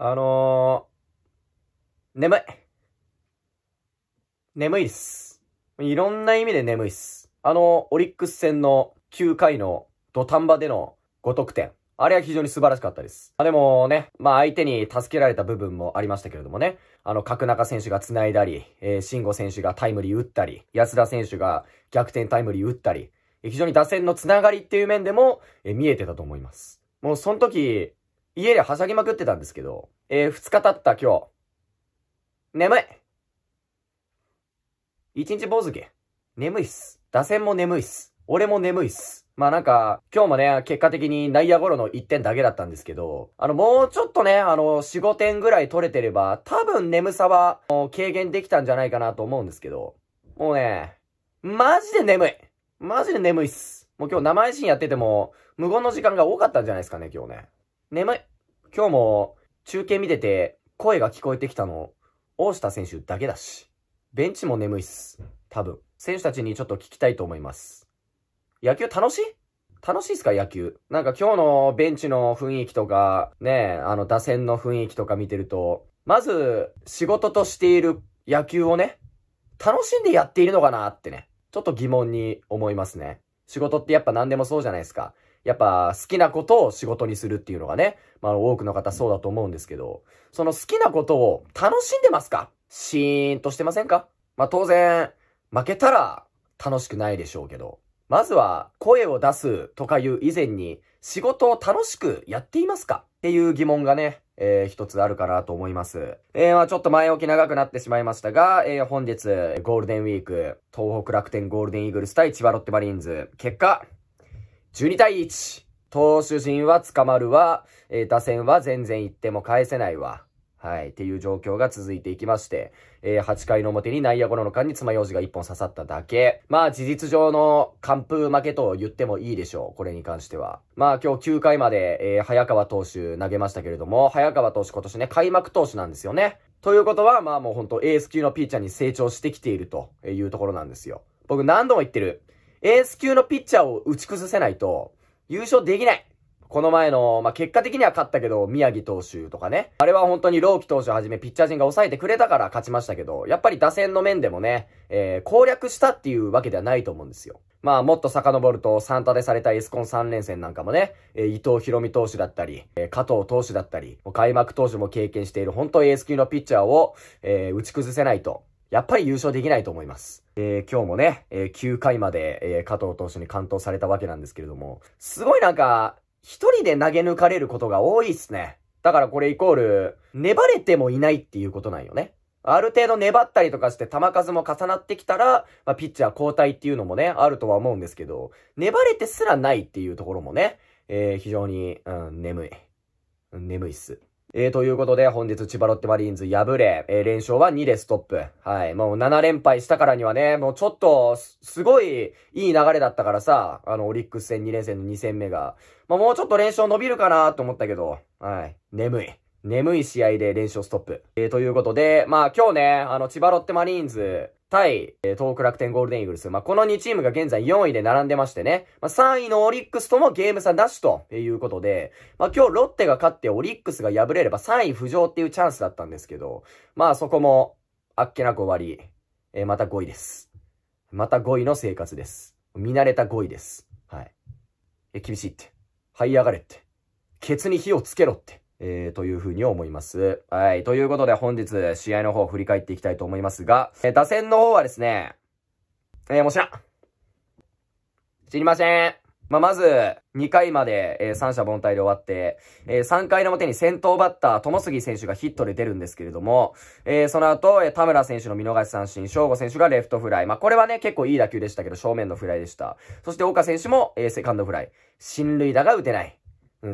あのー、眠い。眠いっす。いろんな意味で眠いっす。あの、オリックス戦の9回の土壇場での5得点。あれは非常に素晴らしかったです。まあ、でもね、まあ相手に助けられた部分もありましたけれどもね、あの、角中選手が繋いだり、えー、慎吾選手がタイムリー打ったり、安田選手が逆転タイムリー打ったり、非常に打線の繋がりっていう面でも、えー、見えてたと思います。もうその時、家ではしゃぎまくってたんですけど、えー、2日経った今日、眠い一日坊主け。眠いっす。打線も眠いっす。俺も眠いっす。まあなんか、今日もね、結果的に内野ゴロの1点だけだったんですけど、あの、もうちょっとね、あの、4、5点ぐらい取れてれば、多分眠さは、軽減できたんじゃないかなと思うんですけど、もうね、マジで眠いマジで眠いっす。もう今日生配信やってても、無言の時間が多かったんじゃないですかね、今日ね。眠い。今日も中継見てて声が聞こえてきたの、大下選手だけだし。ベンチも眠いっす。多分。選手たちにちょっと聞きたいと思います。野球楽しい楽しいっすか野球。なんか今日のベンチの雰囲気とか、ね、あの打線の雰囲気とか見てると、まず仕事としている野球をね、楽しんでやっているのかなってね、ちょっと疑問に思いますね。仕事ってやっぱ何でもそうじゃないですか。やっぱ好きなことを仕事にするっていうのがね、まあ多くの方そうだと思うんですけど、その好きなことを楽しんでますかシーンとしてませんかまあ当然、負けたら楽しくないでしょうけど、まずは声を出すとかいう以前に仕事を楽しくやっていますかっていう疑問がね、えー、一つあるかなと思います。えー、まあちょっと前置き長くなってしまいましたが、えー、本日、ゴールデンウィーク、東北楽天ゴールデンイーグルス対千葉ロッテマリーンズ、結果、12対1。投手陣は捕まるわ。えー、打線は全然っても返せないわ。はい。っていう状況が続いていきまして、えー、8回の表に内野ゴロの間に爪楊枝が1本刺さっただけ。まあ、事実上の完封負けと言ってもいいでしょう。これに関しては。まあ、今日9回まで、えー、早川投手投げましたけれども、早川投手今年ね、開幕投手なんですよね。ということは、まあもう本当エース級のピーチャーに成長してきているというところなんですよ。僕何度も言ってる。エース級のピッチャーを打ち崩せないと、優勝できない。この前の、まあ、結果的には勝ったけど、宮城投手とかね。あれは本当に朗希投手をはじめピッチャー陣が抑えてくれたから勝ちましたけど、やっぱり打線の面でもね、えー、攻略したっていうわけではないと思うんですよ。まあ、もっと遡ると、サンタでされたエスコン3連戦なんかもね、えー、伊藤博美投手だったり、えー、加藤投手だったり、開幕投手も経験している本当エース級のピッチャーを、えー、打ち崩せないと。やっぱり優勝できないと思います。えー、今日もね、えー、9回まで、えー、加藤投手に完投されたわけなんですけれども、すごいなんか、一人で投げ抜かれることが多いっすね。だからこれイコール、粘れてもいないっていうことなんよね。ある程度粘ったりとかして球数も重なってきたら、まあ、ピッチャー交代っていうのもね、あるとは思うんですけど、粘れてすらないっていうところもね、えー、非常に、うん、眠い。眠いっす。えー、ということで、本日千葉ロッテマリーンズ敗れ、えー、連勝は2でストップ。はい。もう7連敗したからにはね、もうちょっと、すごい、いい流れだったからさ、あの、オリックス戦2連戦の2戦目が。まあ、もうちょっと連勝伸びるかなと思ったけど、はい。眠い。眠い試合で連勝ストップ。えー、ということで、まあ今日ね、あの、千葉ロッテマリーンズ、対、えー、東北楽天ゴールデンイーグルス。まあ、この2チームが現在4位で並んでましてね。まあ、3位のオリックスともゲーム差なしということで、まあ、今日ロッテが勝ってオリックスが敗れれば3位浮上っていうチャンスだったんですけど、まあ、そこも、あっけなく終わり、えー、また5位です。また5位の生活です。見慣れた5位です。はい。え、厳しいって。這い上がれって。ケツに火をつけろって。えー、というふうに思います。はい。ということで本日試合の方を振り返っていきたいと思いますが、えー、打線の方はですね、えー、もちろん。知りません。まあ、まず、2回まで、えー、三者凡退で終わって、えー、3回の表に先頭バッター、友杉選手がヒットで出るんですけれども、えー、その後、えー、田村選手の見逃し三振、翔吾選手がレフトフライ。まあ、これはね、結構いい打球でしたけど、正面のフライでした。そして、岡選手も、えー、セカンドフライ。進塁打が打てない。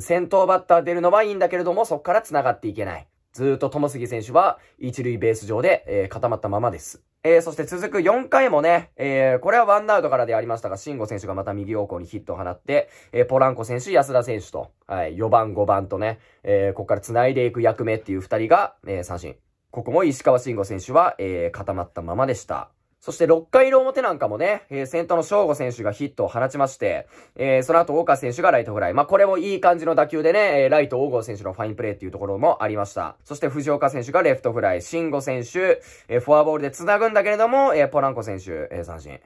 先頭バッター出るのはいいんだけれども、そこから繋がっていけない。ずっと友杉選手は一塁ベース上で、えー、固まったままです。えー、そして続く4回もね、えー、これはワンアウトからでありましたが、慎吾選手がまた右方向にヒットを放って、えー、ポランコ選手、安田選手と、はい、4番、5番とね、えここから繋いでいく役目っていう2人が、え三振。ここも石川慎吾選手は、え固まったままでした。そして6回の表なんかもね、えー、先頭の翔吾選手がヒットを放ちまして、えー、その後大川選手がライトフライ。まあ、これもいい感じの打球でね、えー、ライト大郷選手のファインプレーっていうところもありました。そして藤岡選手がレフトフライ、慎吾選手、えー、フォアボールで繋ぐんだけれども、えー、ポランコ選手、えー、三振。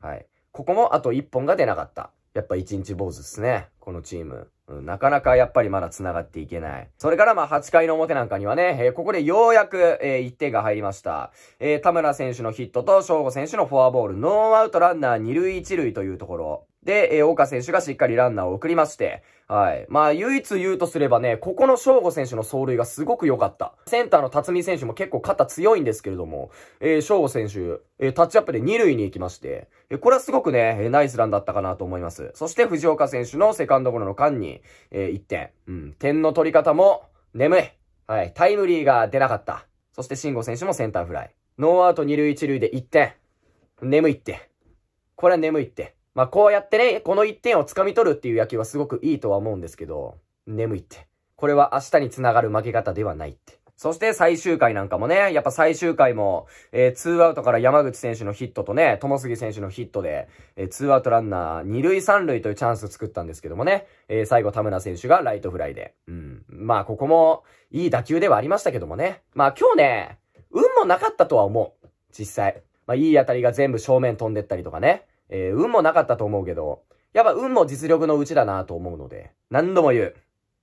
はい。ここもあと1本が出なかった。やっぱ一日坊主っすね。このチーム。うん、なかなかやっぱりまだ繋がっていけない。それからまあ8回の表なんかにはね、えー、ここでようやく、えー、1点が入りました。えー、田村選手のヒットと翔吾選手のフォアボール、ノーアウトランナー2塁1塁というところ。で、えー、岡選手がしっかりランナーを送りまして、はい。まあ、唯一言うとすればね、ここの翔吾選手の走塁がすごく良かった。センターの辰巳選手も結構肩強いんですけれども、えー、翔吾選手、えー、タッチアップで2塁に行きまして、えー、これはすごくね、えー、ナイスランだったかなと思います。そして藤岡選手のセカンドゴロの間に、えー、1点。うん。点の取り方も、眠い。はい。タイムリーが出なかった。そして慎吾選手もセンターフライ。ノーアウト2塁1塁で1点。眠いって。これは眠いって。まあ、こうやってね、この1点を掴み取るっていう野球はすごくいいとは思うんですけど、眠いって。これは明日につながる負け方ではないって。そして最終回なんかもね、やっぱ最終回も、えー、ツーアウトから山口選手のヒットとね、友杉選手のヒットで、えー、ツーアウトランナー、二塁三塁というチャンス作ったんですけどもね、えー、最後田村選手がライトフライで。うん。まあ、ここも、いい打球ではありましたけどもね。まあ、今日ね、運もなかったとは思う。実際。まあ、いい当たりが全部正面飛んでったりとかね。えー、運もなかったと思うけど、やっぱ運も実力のうちだなと思うので、何度も言う。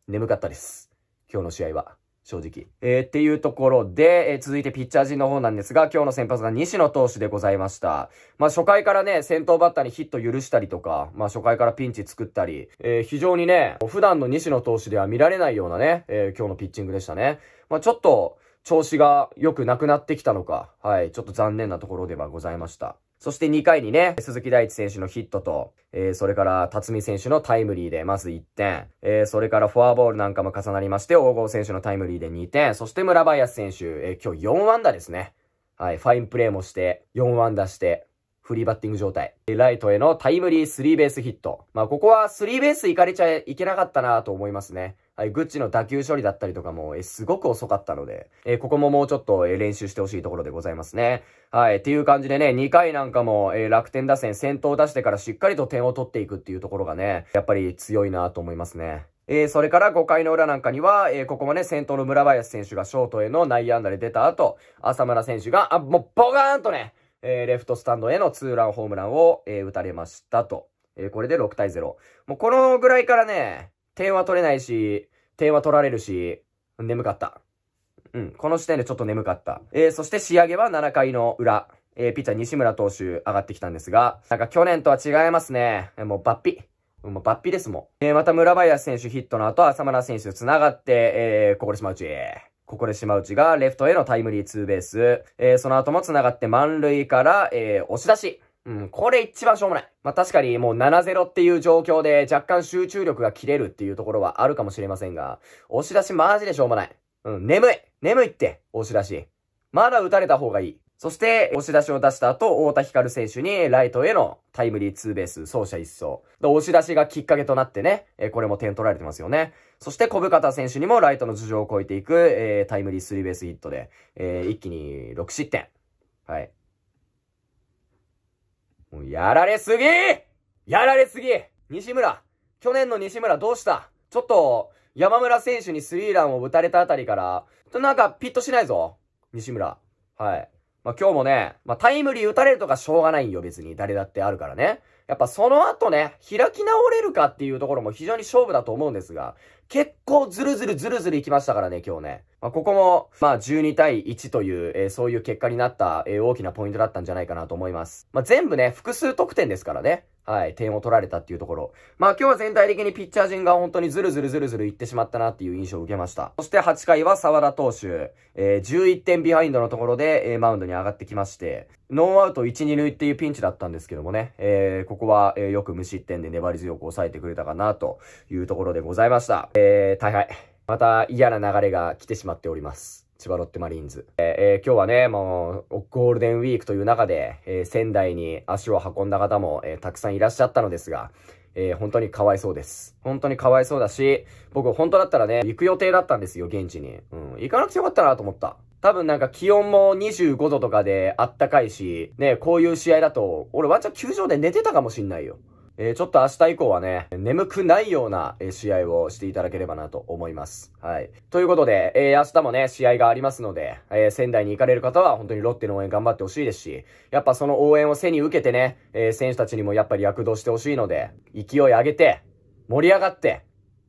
眠かったです。今日の試合は。正直。えー、っていうところで、えー、続いてピッチャー陣の方なんですが、今日の先発が西野投手でございました。まあ、初回からね、先頭バッターにヒット許したりとか、まあ、初回からピンチ作ったり、えー、非常にね、普段の西野投手では見られないようなね、え今日のピッチングでしたね。まあ、ちょっと、調子が良くなくなってきたのか、はい、ちょっと残念なところではございました。そして2回にね、鈴木大地選手のヒットと、えー、それから辰巳選手のタイムリーでまず1点、えー、それからフォアボールなんかも重なりまして、大郷選手のタイムリーで2点、そして村林選手、えー、今日4安打ですね。はい、ファインプレーもして、4安打して、フリーバッティング状態。ライトへのタイムリースリーベースヒット。まあ、ここはスリーベース行かれちゃいけなかったなと思いますね。はい、グッチの打球処理だったりとかも、えすごく遅かったので、えここももうちょっと、え練習してほしいところでございますね。はい、っていう感じでね、2回なんかも、え楽天打線先頭を出してからしっかりと点を取っていくっていうところがね、やっぱり強いなと思いますね。えー、それから5回の裏なんかには、えー、ここもね、先頭の村林選手がショートへの内野安打で出た後、浅村選手が、あ、もう、ボガーンとね、えー、レフトスタンドへのツーランホームランを、え打たれましたと。えこれで6対0。もうこのぐらいからね、点は取れないし、点は取られるし、眠かった。うん、この時点でちょっと眠かった。えー、そして仕上げは7回の裏。えー、ピッチャー西村投手上がってきたんですが、なんか去年とは違いますね。もう抜皮。もう抜皮ですもん。えー、また村林選手ヒットの後、浅村選手繋がって、えー、ここで島内。ここで島内がレフトへのタイムリーツーベース。えー、その後も繋がって満塁から、えー、押し出し。うん、これ一番しょうもない。まあ、確かにもう7-0っていう状況で若干集中力が切れるっていうところはあるかもしれませんが、押し出しマジでしょうもない。うん、眠い眠いって押し出し。まだ打たれた方がいい。そして、押し出しを出した後、太田光選手にライトへのタイムリーツーベース、走者一掃。で、押し出しがきっかけとなってね、えこれも点取られてますよね。そして、小深田選手にもライトの頭上を越えていく、えー、タイムリースリーベースヒットで、えー、一気に6失点。はい。もうやられすぎやられすぎ西村去年の西村どうしたちょっと、山村選手にスリーランを打たれたあたりから、となんかピッとしないぞ。西村。はい。まあ、今日もね、まあ、タイムリー打たれるとかしょうがないんよ、別に。誰だってあるからね。やっぱその後ね、開き直れるかっていうところも非常に勝負だと思うんですが、結構ズルズルズルズルいきましたからね、今日ね。まあ、ここも、まあ、12対1という、えー、そういう結果になった、えー、大きなポイントだったんじゃないかなと思います。まあ、全部ね、複数得点ですからね。はい、点を取られたっていうところ。まあ今日は全体的にピッチャー陣が本当にズルズルズルズルいってしまったなっていう印象を受けました。そして8回は沢田投手、えー、11点ビハインドのところで、えー、マウンドに上がってきまして、ノーアウト1、2塁っていうピンチだったんですけどもね、えー、ここは、えー、よく無失点で粘り強く抑えてくれたかなというところでございました。えー、大敗。また嫌な流れが来てしまっております。千葉ロッテマリーンズ。えー、今日はね、もう、ゴールデンウィークという中で、えー、仙台に足を運んだ方も、えー、たくさんいらっしゃったのですが、えー、本当にかわいそうです。本当にかわいそうだし、僕本当だったらね、行く予定だったんですよ、現地に。うん、行かなくてよかったなと思った。多分なんか気温も25度とかであったかいし、ね、こういう試合だと、俺ワンチャン球場で寝てたかもしんないよ。えー、ちょっと明日以降はね、眠くないような試合をしていただければなと思います。はい。ということで、えー、明日もね、試合がありますので、えー、仙台に行かれる方は本当にロッテの応援頑張ってほしいですし、やっぱその応援を背に受けてね、え選手たちにもやっぱり躍動してほしいので、勢い上げて、盛り上がって、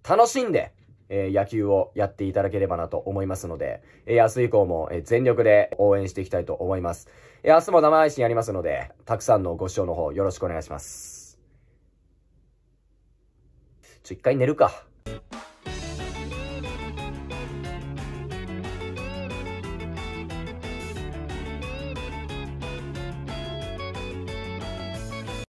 楽しんで、え野球をやっていただければなと思いますので、え明日以降も、え全力で応援していきたいと思います。え明日も生配信やりますので、たくさんのご視聴の方よろしくお願いします。ちょ、一回寝るか。